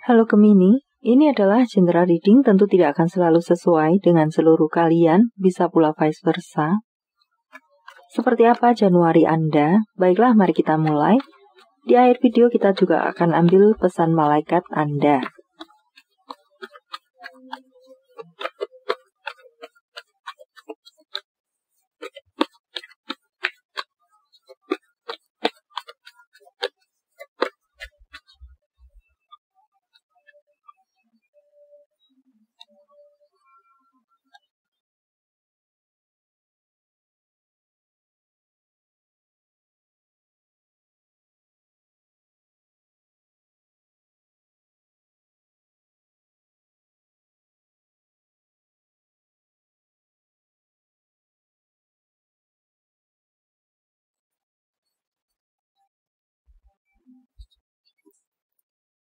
Halo Gemini, ini adalah general reading tentu tidak akan selalu sesuai dengan seluruh kalian, bisa pula vice versa. Seperti apa Januari Anda? Baiklah, mari kita mulai. Di akhir video kita juga akan ambil pesan malaikat Anda.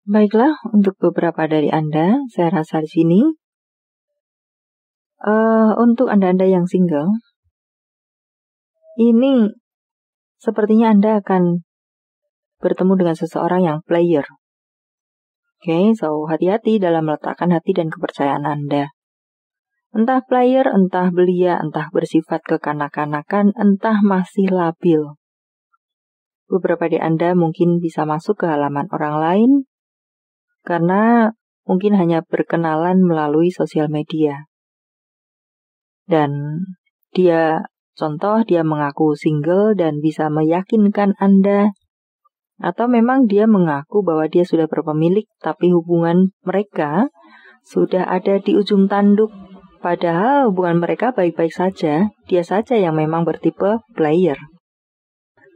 Baiklah, untuk beberapa dari Anda, saya rasa di sini. Uh, untuk Anda-Anda yang single, ini sepertinya Anda akan bertemu dengan seseorang yang player. Oke, okay, so hati-hati dalam meletakkan hati dan kepercayaan Anda. Entah player, entah belia, entah bersifat kekanak-kanakan, entah masih labil. Beberapa di Anda mungkin bisa masuk ke halaman orang lain, karena mungkin hanya berkenalan melalui sosial media. Dan dia, contoh dia mengaku single dan bisa meyakinkan Anda atau memang dia mengaku bahwa dia sudah berpemilik tapi hubungan mereka sudah ada di ujung tanduk padahal hubungan mereka baik-baik saja, dia saja yang memang bertipe player.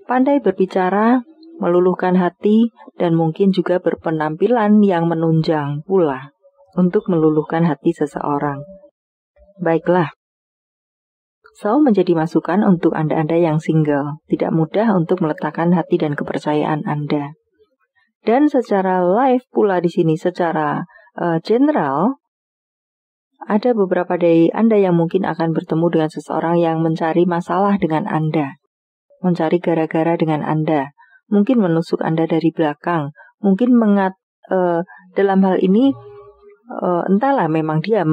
Pandai berbicara, meluluhkan hati, dan mungkin juga berpenampilan yang menunjang pula untuk meluluhkan hati seseorang. Baiklah, So menjadi masukan untuk Anda-Anda yang single. Tidak mudah untuk meletakkan hati dan kepercayaan Anda. Dan secara live pula di sini, secara uh, general, ada beberapa dari Anda yang mungkin akan bertemu dengan seseorang yang mencari masalah dengan Anda. Mencari gara-gara dengan Anda mungkin menusuk Anda dari belakang, mungkin mengat uh, dalam hal ini uh, entahlah memang dia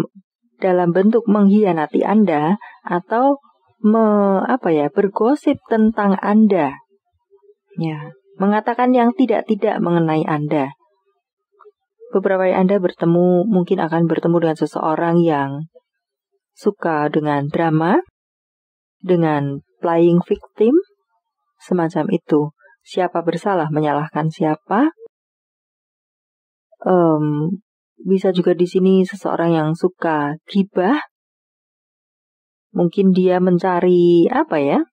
dalam bentuk mengkhianati Anda atau me, apa ya bergosip tentang Anda. Ya, mengatakan yang tidak-tidak mengenai Anda. Beberapa yang Anda bertemu mungkin akan bertemu dengan seseorang yang suka dengan drama, dengan playing victim, semacam itu siapa bersalah menyalahkan siapa. Um, bisa juga di sini seseorang yang suka gibah. Mungkin dia mencari apa ya?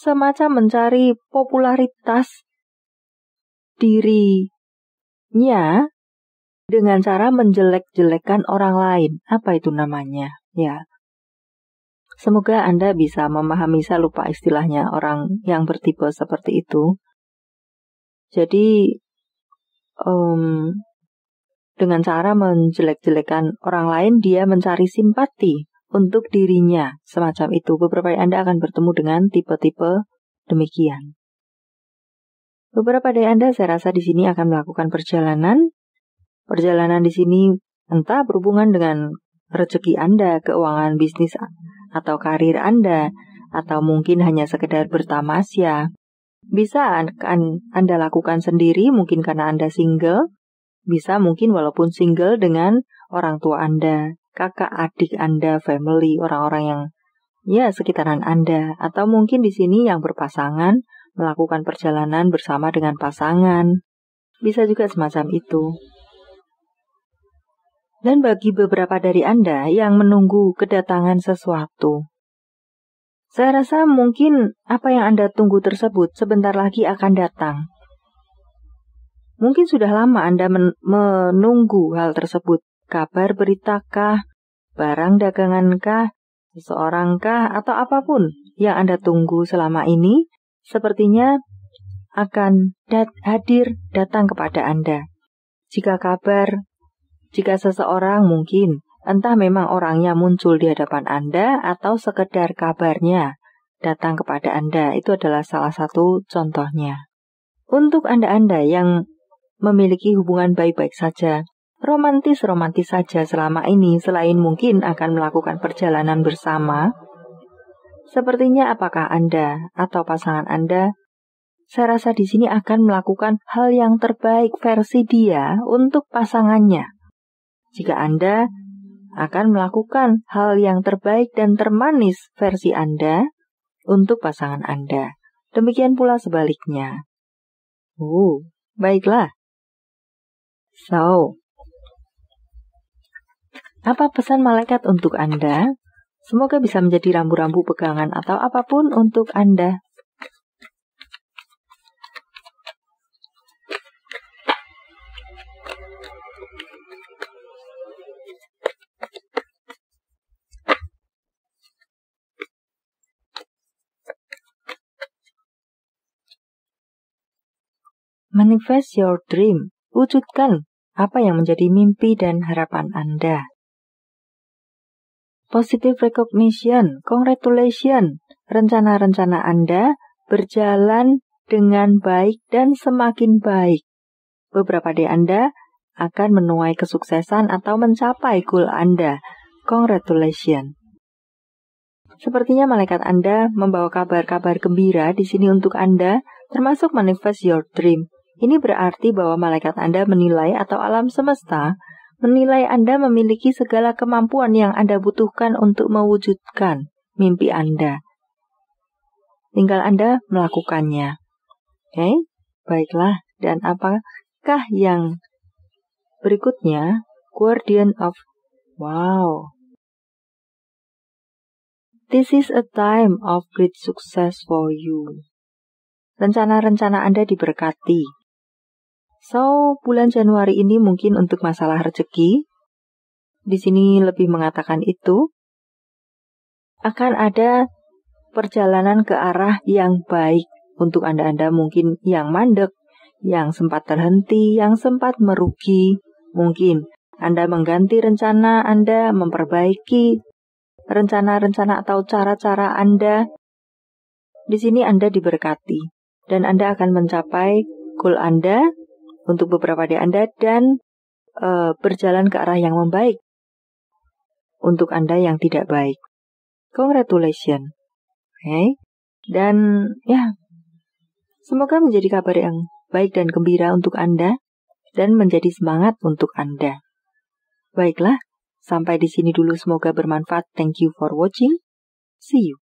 Semacam mencari popularitas dirinya dengan cara menjelek-jelekan orang lain. Apa itu namanya? Ya. Semoga Anda bisa memahami, saya lupa istilahnya orang yang bertipe seperti itu. Jadi um, dengan cara menjelek-jelekan orang lain dia mencari simpati untuk dirinya semacam itu. Beberapa dari Anda akan bertemu dengan tipe-tipe demikian. Beberapa dari Anda saya rasa di sini akan melakukan perjalanan. Perjalanan di sini entah berhubungan dengan rezeki Anda, keuangan bisnis atau karir Anda, atau mungkin hanya sekedar bertamasya. Bisa kan Anda lakukan sendiri mungkin karena Anda single, bisa mungkin walaupun single dengan orang tua Anda, kakak adik Anda, family, orang-orang yang ya sekitaran Anda atau mungkin di sini yang berpasangan melakukan perjalanan bersama dengan pasangan. Bisa juga semacam itu. Dan bagi beberapa dari Anda yang menunggu kedatangan sesuatu, saya rasa mungkin apa yang Anda tunggu tersebut sebentar lagi akan datang. Mungkin sudah lama Anda men menunggu hal tersebut. Kabar beritakah, barang dagangankah, seseorangkah, atau apapun yang Anda tunggu selama ini, sepertinya akan dat hadir datang kepada Anda. Jika kabar, jika seseorang mungkin, Entah memang orangnya muncul di hadapan Anda atau sekedar kabarnya datang kepada Anda. Itu adalah salah satu contohnya. Untuk Anda-Anda yang memiliki hubungan baik-baik saja, romantis-romantis saja selama ini selain mungkin akan melakukan perjalanan bersama, sepertinya apakah Anda atau pasangan Anda saya rasa di sini akan melakukan hal yang terbaik versi dia untuk pasangannya. Jika Anda akan melakukan hal yang terbaik dan termanis versi Anda untuk pasangan Anda. Demikian pula sebaliknya. Uh, baiklah. So, apa pesan malaikat untuk Anda? Semoga bisa menjadi rambu-rambu pegangan atau apapun untuk Anda Manifest your dream. Wujudkan apa yang menjadi mimpi dan harapan Anda. Positive recognition, congratulations, rencana-rencana Anda berjalan dengan baik dan semakin baik. Beberapa dari Anda akan menuai kesuksesan atau mencapai goal Anda. Congratulations. Sepertinya malaikat Anda membawa kabar-kabar gembira di sini untuk Anda, termasuk manifest your dream. Ini berarti bahwa malaikat Anda menilai atau alam semesta menilai Anda memiliki segala kemampuan yang Anda butuhkan untuk mewujudkan mimpi Anda. Tinggal Anda melakukannya. Oke, okay? baiklah. Dan apakah yang berikutnya? Guardian of Wow. This is a time of great success for you. Rencana-rencana Anda diberkati. So, bulan Januari ini mungkin untuk masalah rezeki. Di sini lebih mengatakan itu. Akan ada perjalanan ke arah yang baik untuk Anda-Anda mungkin yang mandek, yang sempat terhenti, yang sempat merugi. Mungkin Anda mengganti rencana Anda, memperbaiki rencana-rencana atau cara-cara Anda. Di sini Anda diberkati dan Anda akan mencapai goal Anda untuk beberapa dari Anda dan e, berjalan ke arah yang membaik untuk Anda yang tidak baik. Congratulations. Oke. Okay. Dan ya, semoga menjadi kabar yang baik dan gembira untuk Anda dan menjadi semangat untuk Anda. Baiklah, sampai di sini dulu semoga bermanfaat. Thank you for watching. See you.